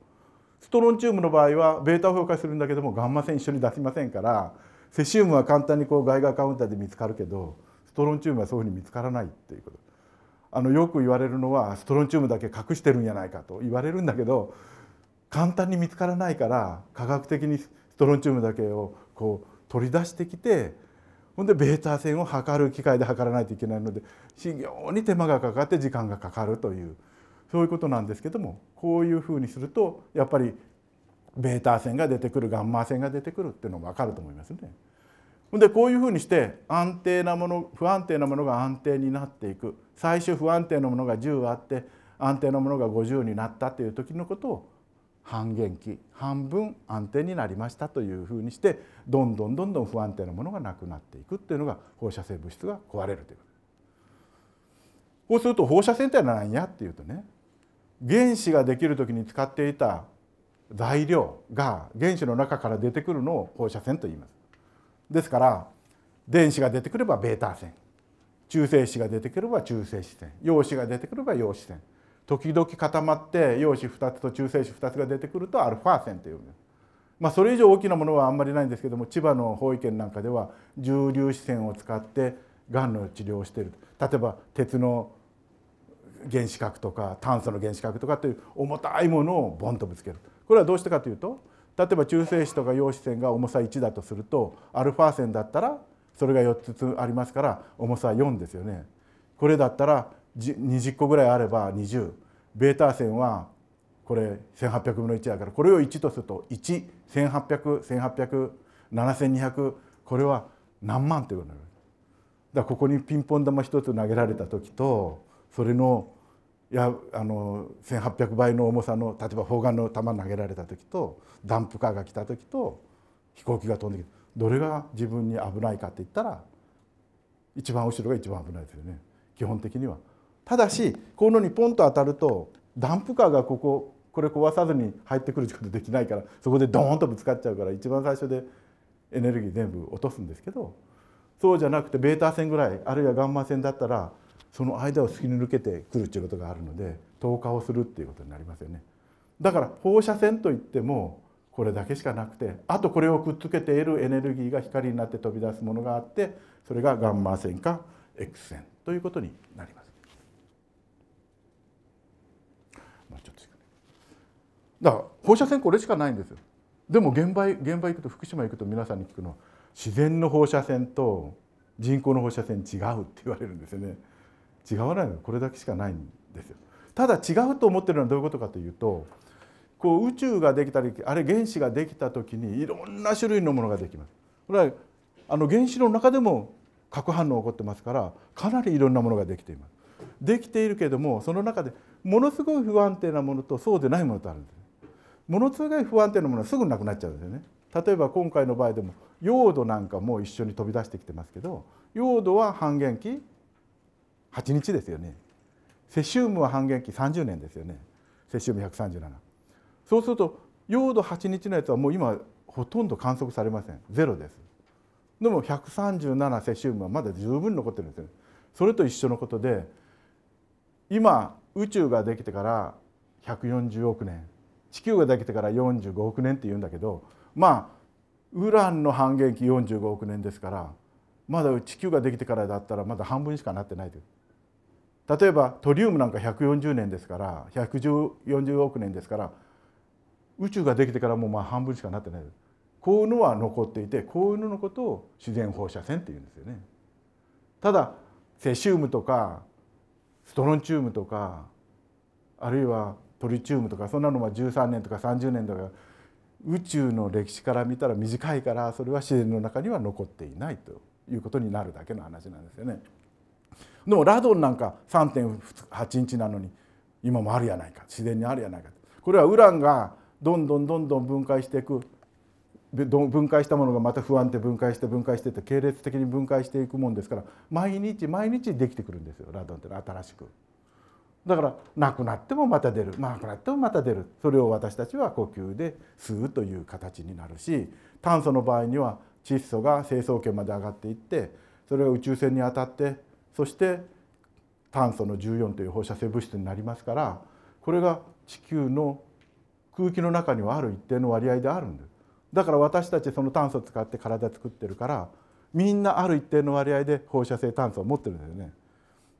ストロンチウムの場合はベータを評価するんだけどもガンマ線一緒に出しませんからセシウムは簡単にこう外側カウンターで見つかるけどストロンチウムはそういうふうに見つからないっていうことあのよく言われるのはストロンチウムだけ隠してるんじゃないかと言われるんだけど簡単に見つからないから科学的にストロンチウムだけをこう取り出してきてほんでベータ線を測る機械で測らないといけないので非常に手間がかかって時間がかかるというそういうことなんですけどもこういうふうにするとやっぱりベータ線が出てくるガンマ線が出てくるっていうのも分かると思いますね。でこういうふうにして安定なもの不安定なものが安定になっていく最終不安定なものが10あって安定なものが50になったという時のことを半減期半分安定になりましたというふうにしてどんどんどんどん不安定なものがなくなっていくっていうのが放射性物質が壊れるということ。こうすると放射線って何やっていうとね原子ができる時に使っていた材料が原子の中から出てくるのを放射線と言います。ですから電子が出てくればベータ線中性子が出てくれば中性子線陽子が出てくれば陽子線時々固まって陽子2つと中性子2つが出てくるとアルファ線というまあ、それ以上大きなものはあんまりないんですけども千葉の法医研なんかでは重粒子線を使ってがんの治療をしている例えば鉄の原子核とか炭素の原子核とかという重たいものをボンとぶつけるこれはどうしてかというと例えば中性子とか陽子線が重さ1だとするとアルファ線だったらそれが4つありますから重さ4ですよね。これだったら20個ぐらいあれば20ベータ線はこれ1800分の1だからこれを1とすると1180018007200これは何万ということになる。だここにピンポン玉一つ投げられた時とそれのいやあの1,800倍の重さの例えば砲丸の弾投げられた時とダンプカーが来た時と飛行機が飛んできたどれが自分に危ないかって言ったら一番後ろが一番危ないですよね基本的には。ただしこのにポンと当たるとダンプカーがこここれ壊さずに入ってくることできないからそこでドーンとぶつかっちゃうから一番最初でエネルギー全部落とすんですけどそうじゃなくてベータ線ぐらいあるいはガンマ線だったらその間を突き抜けてくるっていうことがあるので透過をするっていうことになりますよね。だから放射線といってもこれだけしかなくてあとこれをくっつけているエネルギーが光になって飛び出すものがあってそれがガンマ線か X 線ということになります。ちょっとだから放射線これしかないんですよ。でも現場現場行くと福島行くと皆さんに聞くのは自然の放射線と人工の放射線違うって言われるんですよね。違わないのこれだけしかないんですよ。ただ違うと思ってるのはどういうことかというとこう宇宙ができたりあれ原子ができた時にいろんな種類のものができます。これはあの原子の中でも核反応起こってますからかなりいろんなものができています。できているけどもその中でものすごい不安定なものとそうでないものとあるんです。ものすごい不安定なものはすぐなくなっちゃうんですよね。例えば今回の場合でもヨードなんかも一緒に飛び出してきてますけどヨードは半減期8日ですよねセシウムは半減期30年ですよねセシウム137そうすると溶度8日のやつはもう今ほとんど観測されませんゼロですでも137セシウムはまだ十分残ってるんですよそれと一緒のことで今宇宙ができてから140億年地球ができてから45億年っていうんだけどまあウランの半減期45億年ですからまだ地球ができてからだったらまだ半分しかなってないという例えばトリウムなんか140年ですから140億年ですから宇宙ができてからもうまあ半分しかなってないこういうのは残っていてこういうののことを自然放射線っていうんですよね。ただセシウムとかストロンチウムとかあるいはトリチウムとかそんなのは13年とか30年とか宇宙の歴史から見たら短いからそれは自然の中には残っていないということになるだけの話なんですよね。のラドンなんか3.8インチなのに今もあるやないか自然にあるやないかこれはウランがどんどんどんどん分解していく分解したものがまた不安定分解して分解してって系列的に分解していくもんですから毎日毎日できてくるんですよラドンってのは新しく。だからなくなってもまた出るなくなってもまた出るそれを私たちは呼吸で吸うという形になるし炭素の場合には窒素が成層圏まで上がっていってそれが宇宙船に当たってそして炭素の14という放射性物質になりますからこれが地球の空気の中にはある一定の割合であるんですだから私たちその炭素を使って体作ってるからみんなある一定の割合で放射性炭素を持ってるんですよね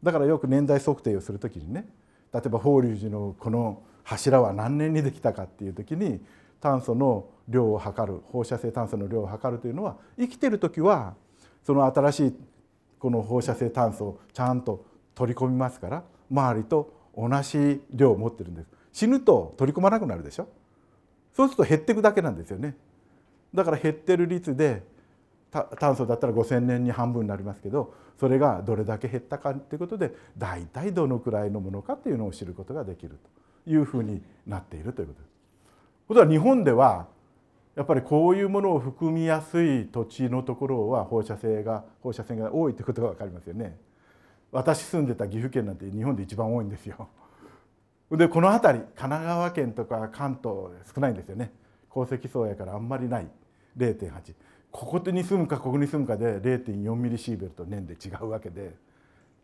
だからよく年代測定をする時にね例えば法隆寺のこの柱は何年にできたかっていう時に炭素の量を測る放射性炭素の量を測るというのは生きてる時はその新しいこの放射性炭素をちゃんと取り込みますから周りと同じ量を持ってるんです死ぬと取り込まなくなるでしょそうすると減っていくだけなんですよねだから減ってる率で炭素だったら5,000年に半分になりますけどそれがどれだけ減ったかっていうことで大体どのくらいのものかっていうのを知ることができるというふうになっているということです。ことは日本ではやっぱりこういうものを含みやすい土地のところは放射性が放射線が多いってことが分かりますよね。私住んでた岐阜県なんて日本で一番多いんですよ。でこの辺り神奈川県とか関東少ないんですよね。鉱石層やからあんまりない0.8ここに住むかここに住むかで0.4ミリシーベルト年で違うわけで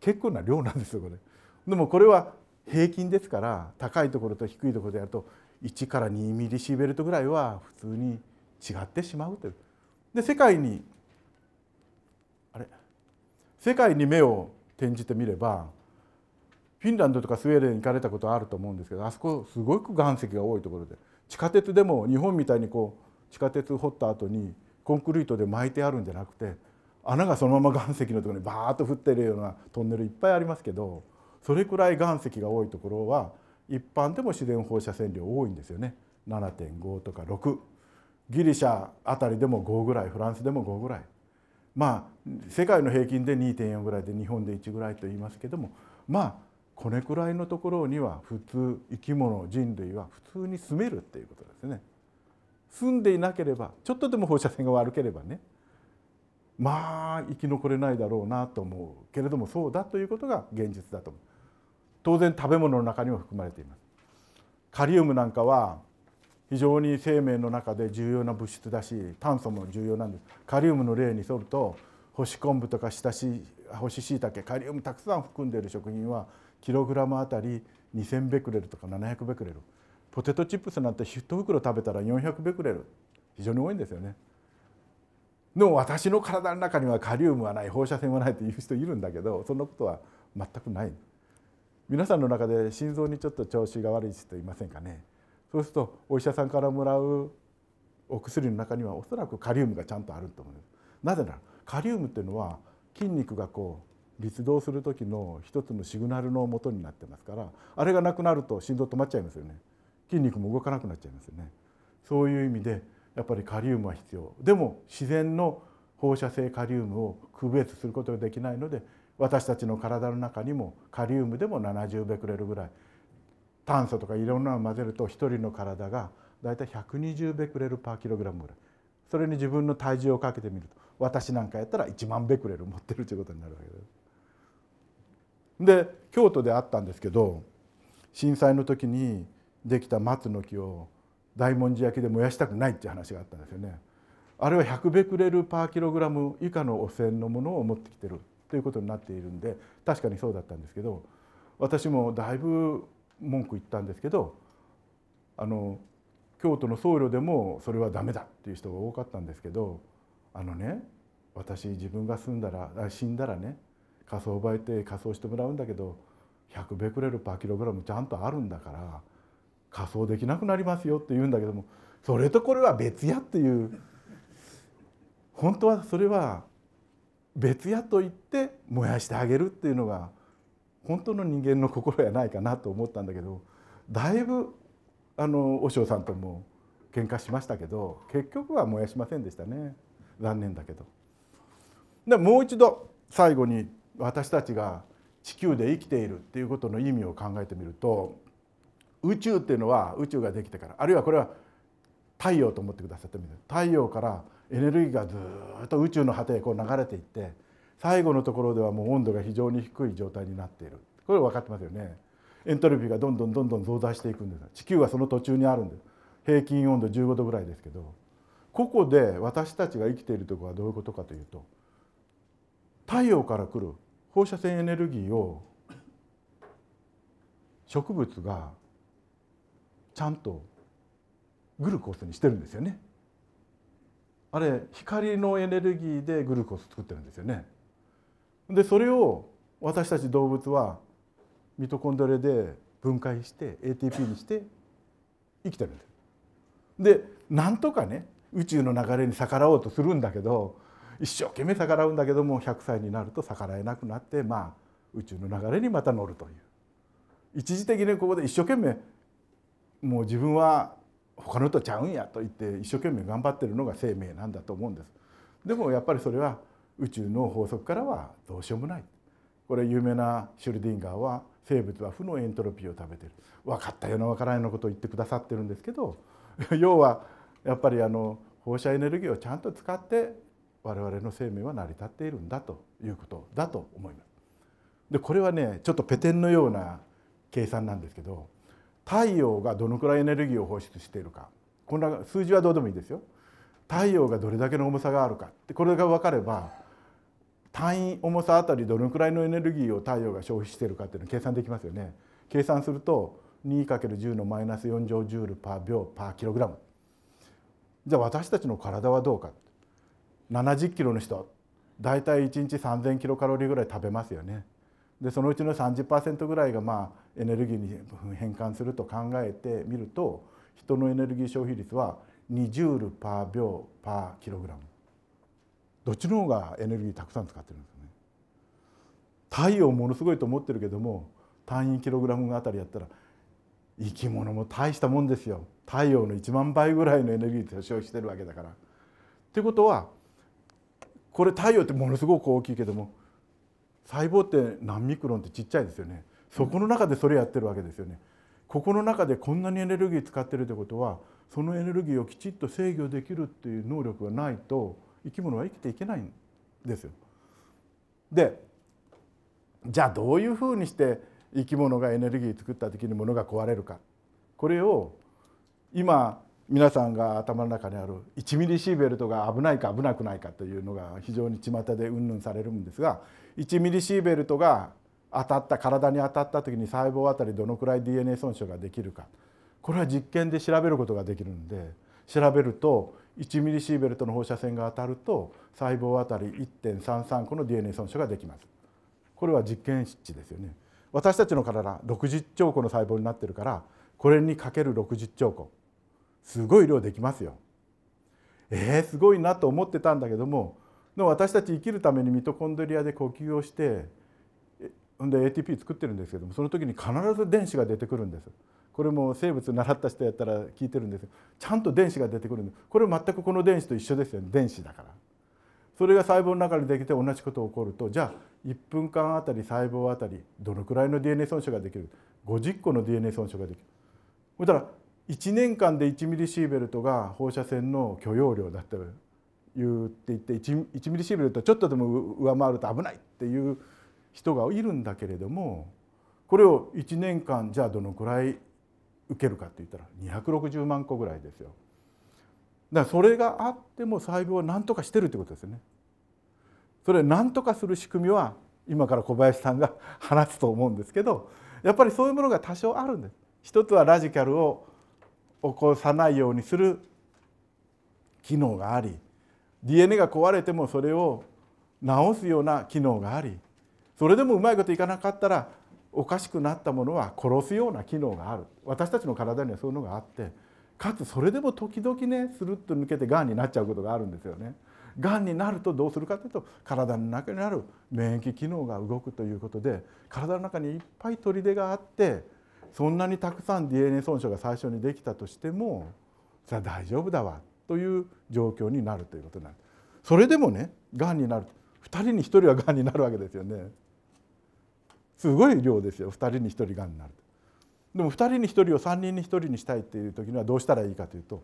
結構な量なんですよこれ。でもこれは平均ですから高いところと低いところでやると1から2ミリシーベルトぐらいは普通に違ってしまうという。で世界にあれ世界に目を転じてみればフィンランドとかスウェーデン行かれたことあると思うんですけどあそこすごく岩石が多いところで地下鉄でも日本みたいにこう地下鉄掘った後にコンクリートで巻いてあるんじゃなくて穴がそのまま岩石のところにバーッと降ってるようなトンネルいっぱいありますけどそれくらい岩石が多いところは一般でも自然放射線量多いんですよね7.5とか6ギリシャあたりでも5ぐらいフランスでも5ぐらいまあ世界の平均で2.4ぐらいで日本で1ぐらいと言いますけどもまあこれくらいのところには普通生き物人類は普通に住めるっていうことですね。住んでいなければちょっとでも放射線が悪ければねまあ生き残れないだろうなと思うけれどもそうだということが現実だと思う。当然食べ物の中にも含まれていますカリウムなんかは非常に生命の中で重要な物質だし炭素も重要なんですカリウムの例に沿ると干し昆布とかしし干し椎茸カリウムたくさん含んでいる食品はキログラムあたり2,000ベクレルとか700ベクレルポテトチップスなんて1袋食べたら400ベクレル非常に多いんですよね。の私の体の中にはカリウムはない放射線はないっていう人いるんだけどそんなことは全くない。皆さんの中で心臓にちょっと調子が悪い人いませんかねそうするとお医者さんからもらうお薬の中にはおそらくカリウムがちゃんとあると思いますなぜならカリウムっていうのは筋肉がこう律動する時の一つのシグナルの元になってますからあれがなくなると心臓止まっちゃいますよね筋肉も動かなくなっちゃいますよねそういう意味でやっぱりカリウムは必要でも自然の放射性カリウムを区別することができないので私たちの体の中にもカリウムでも70ベクレルぐらい炭素とかいろんなのを混ぜると1人の体がだいたい120ベクレルパーキログラムぐらいそれに自分の体重をかけてみると私なんかやったら1万ベクレル持ってるということになるわけです。で京都であったんですけど震災の時にできた松の木を大文字焼きで燃やしたくないっていう話があったんですよね。あれは100ベクレルパーキログラム以下の汚染のものを持ってきてるということになっているんで確かにそうだったんですけど私もだいぶ文句言ったんですけどあの京都の僧侶でもそれは駄目だっていう人が多かったんですけどあのね私自分が住んだら死んだらね火葬場へ行って火葬してもらうんだけど100ベクレルパーキログラムちゃんとあるんだから火葬できなくなりますよって言うんだけどもそれとこれは別やっていう本当はそれは別屋と言って燃やしてあげるっていうのが本当の人間の心やないかなと思ったんだけどだいぶあの和尚さんとも喧嘩しましたけど結局は燃やしませんでしたね残念だけど。でもう一度最後に私たちが地球で生きているっていうことの意味を考えてみると宇宙っていうのは宇宙ができてからあるいはこれは太陽と思ってくださってみる太陽からエネルギーがずっと宇宙の果てへこう流れていって最後のところではもう温度が非常に低い状態になっているこれ分かってますよねエントロピーがどんどんどんどん増大していくんです地球はその途中にあるんです平均温度15度ぐらいですけどここで私たちが生きているところはどういうことかというと太陽から来る放射線エネルギーを植物がちゃんとグルコースにしてるんですよね。あれ光のエネルギーでグルコス作ってるんですよね。でそれを私たち動物はミトコンドリアで分解して ATP にして生きてるんです。でなんとかね宇宙の流れに逆らおうとするんだけど一生懸命逆らうんだけども100歳になると逆らえなくなってまあ宇宙の流れにまた乗るという一時的にここで一生懸命もう自分は他のとちゃうんやと言って一生懸命頑張ってるのが生命なんだと思うんですでもやっぱりそれは宇宙の法則からはどうしようもないこれ有名なシュルディンガーは生物は負のエントロピーを食べてる分かったような分からないよことを言ってくださってるんですけど 要はやっぱりあの放射エネルギーをちゃんと使って我々の生命は成り立っているんだということだと思います。でこれはねちょっとペテンのような計算なんですけど太陽がどのくらいエネルギーを放出しているかこんな数字はどうでもいいですよ太陽がどれだけの重さがあるかってこれが分かれば単位重さあたりどのくらいのエネルギーを太陽が消費しているかっていうのを計算できますよね計算すると 2×10 のマイナス4乗ジュールパー秒パーキログラムじゃあ私たちの体はどうか70キロの人だいたい1日3000キロカロリーぐらい食べますよねでそのうちの30%ぐらいがまあエネルギーに変換すると考えてみると人のエネルギー消費率は2ジュールパー秒パーキログラムどっちの方がエネルギーたくさん使ってるんですよね。太陽ものすごいと思ってるけども単位キログラムあたりやったら生き物も大したもんですよ太陽の1万倍ぐらいのエネルギーて消費してるわけだから。ということはこれ太陽ってものすごく大きいけども細胞って何ミクロンってちっちゃいですよねそこの中でそれやってるわけですよねここの中でこんなにエネルギー使ってるってことはそのエネルギーをきちっと制御できるっていう能力がないと生き物は生きていけないんですよ。でじゃあどういうふうにして生き物がエネルギー作った時に物が壊れるかこれを今皆さんが頭の中にある1ミリシーベルトが危ないか危なくないかというのが非常に巷でうんぬんされるんですが1ミリシーベルトが当たった体に当たった時に細胞あたりどのくらい DNA 損傷ができるかこれは実験で調べることができるんで調べると1ミリシーベルトの放射線が当たると細胞あたり1.33個の DNA 損傷ができます。これは実験値ですよね。私たちの体60兆個の細胞になってるからこれにかける60兆個すごい量できますよ。えー、すごいなと思ってたんだけどもの私たち生きるためにミトコンドリアで呼吸をしてほんで ATP 作ってるんですけどもその時に必ず電子が出てくるんです。これも生物習った人やったら聞いてるんですちゃんと電子が出てくるんでこれ全くこの電子と一緒ですよね電子だから。それが細胞の中でできて同じことが起こるとじゃあ1分間あたり細胞あたりどのくらいの DNA 損傷ができる50個の DNA 損傷ができる。そしたら1年間で1ミリシーベルトが放射線の許容量だった言って言って 1, 1ミリシーベルトちょっとでも上回ると危ないっていう人がいるんだけれどもこれを1年間じゃあどのくらい受けるかって言ったら260万個ぐらいですよ。だからそれがあっても細胞は何とかしてるってことですよね。それ何とかする仕組みは今から小林さんが話すと思うんですけどやっぱりそういうものが多少あるんです。一つはラジカルを起こさないようにする機能があり DNA が壊れてもそれを治すような機能がありそれでもうまいこといかなかったらおかしくなったものは殺すような機能がある私たちの体にはそういうのがあってかつそれでも時々ねスルッと抜けてがんになっちゃうことがあるんですよね。がんになるとどうするかというと体の中にある免疫機能が動くということで体の中にいっぱい砦があってそんなにたくさん DNA 損傷が最初にできたとしてもゃあ大丈夫だわという状況になるということになるそれでもねがんになる2人に1人はがんになるわけですよねすごい量ですよ2人に1人がんになるでも2人に1人を3人に1人にしたいっていう時にはどうしたらいいかというと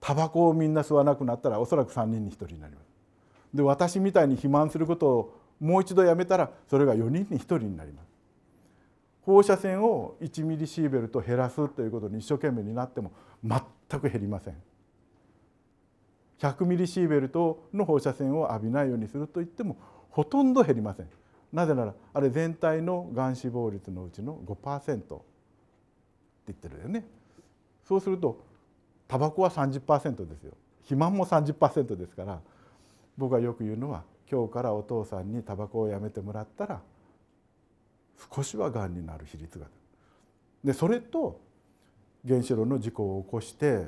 タバコをみんな吸わなくなったらおそらく3人に1人になりますで私みたいに肥満することをもう一度やめたらそれが4人に1人になります放射線を1ミリシーベルト減らすということに一生懸命になっても全く減りません100ミリシーベルトの放射線を浴びないようにするといってもほとんど減りませんなぜならあれ全体のがん死亡率のうちの5%って言ってるよねそうするとタバコは30%ですよ肥満も30%ですから僕がよく言うのは今日からお父さんにタバコをやめてもらったら少しはがんになる比率がでそれと原子炉の事故を起こして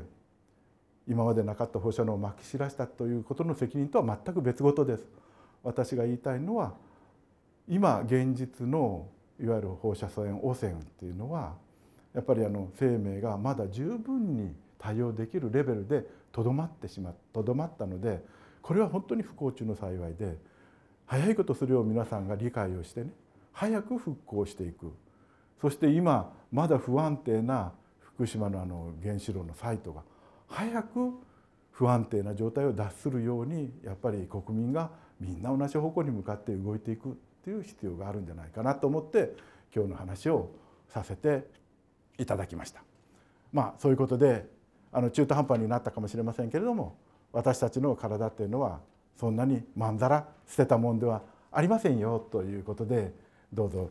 今までなかった放射能をまき散らしたということの責任とは全く別事です。私が言いたいのは今現実のいわゆる放射線汚染っていうのはやっぱりあの生命がまだ十分に対応できるレベルでとどまってしまとどまったのでこれは本当に不幸中の幸いで早いことするよう皆さんが理解をしてね早く復興していくそして今まだ不安定な福島のあの原子炉のサイトが早く不安定な状態を脱するようにやっぱり国民がみんな同じ方向に向かって動いていくっていう必要があるんじゃないかなと思って今日の話をさせていただきました。まあ、そういうことであの中途半端になったかもしれませんけれども私たちの体っていうのはそんなにまんざら捨てたもんではありませんよということでどうぞ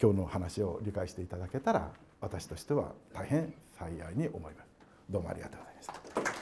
今日の話を理解していただけたら私としては大変最愛に思います。don María todo esto.